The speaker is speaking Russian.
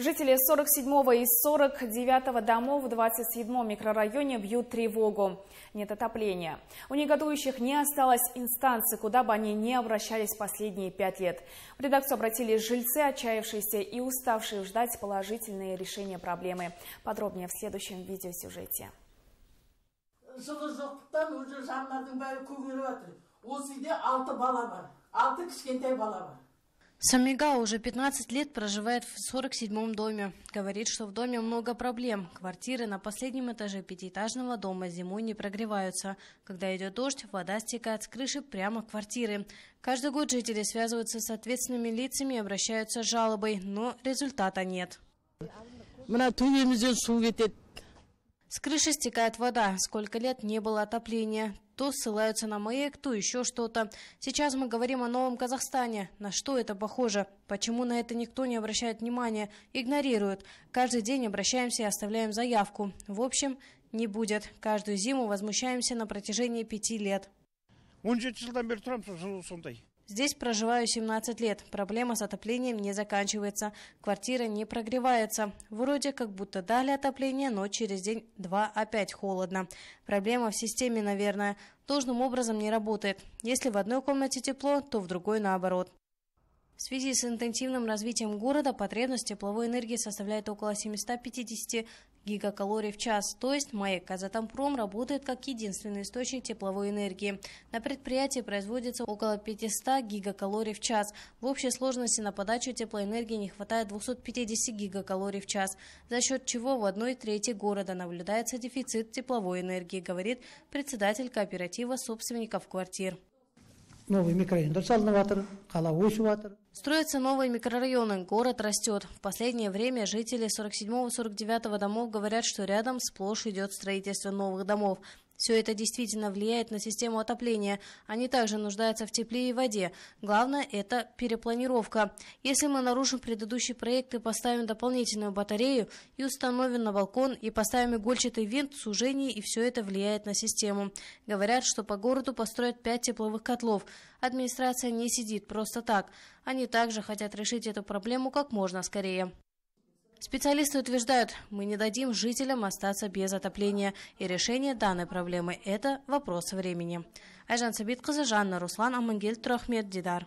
Жители 47 и 49 домов в 27 микрорайоне бьют тревогу. Нет отопления. У негодующих не осталось инстанции, куда бы они не обращались последние пять лет. В редакцию обратились жильцы, отчаявшиеся и уставшие ждать положительные решения проблемы. Подробнее в следующем видеосюжете. Осы үйде Самига уже 15 лет проживает в 47-м доме. Говорит, что в доме много проблем. Квартиры на последнем этаже пятиэтажного дома зимой не прогреваются. Когда идет дождь, вода стекает с крыши прямо в квартиры. Каждый год жители связываются с ответственными лицами и обращаются с жалобой, но результата нет. С крыши стекает вода. Сколько лет не было отопления то ссылаются на маяк, то еще что-то. Сейчас мы говорим о новом Казахстане. На что это похоже? Почему на это никто не обращает внимания? Игнорируют. Каждый день обращаемся и оставляем заявку. В общем, не будет. Каждую зиму возмущаемся на протяжении пяти лет. 17 жылдан бері тұрамын сондай Здесь проживаю 17 лет. Проблема с отоплением не заканчивается. Квартира не прогревается. Вроде как будто дали отопление, но через день-два опять холодно. Проблема в системе, наверное. Должным образом не работает. Если в одной комнате тепло, то в другой наоборот. В связи с интенсивным развитием города потребность тепловой энергии составляет около 750 гигакалорий в час. То есть МАЭК «Казатомпром» работает как единственный источник тепловой энергии. На предприятии производится около 500 гигакалорий в час. В общей сложности на подачу теплоэнергии не хватает 250 гигакалорий в час, за счет чего в одной трети города наблюдается дефицит тепловой энергии, говорит председатель кооператива собственников квартир новый микрорайондар салынып жатыр строятся новые микрорайоны город растет в последнее время жители 47 49 домов говорят что рядом сплошь идет строительство новых домов все это действительно влияет на систему отопления. Они также нуждаются в тепле и воде. Главное – это перепланировка. Если мы нарушим предыдущий проект и поставим дополнительную батарею, и установим на балкон, и поставим игольчатый винт, сужение, и все это влияет на систему. Говорят, что по городу построят 5 тепловых котлов. Администрация не сидит просто так. Они также хотят решить эту проблему как можно скорее. Специалисты утверждают, мы не дадим жителям остаться без отопления, и решение данной проблемы – это вопрос времени. Айжан Сабит Казажанна, Руслан Амангель Трахмет Дидар.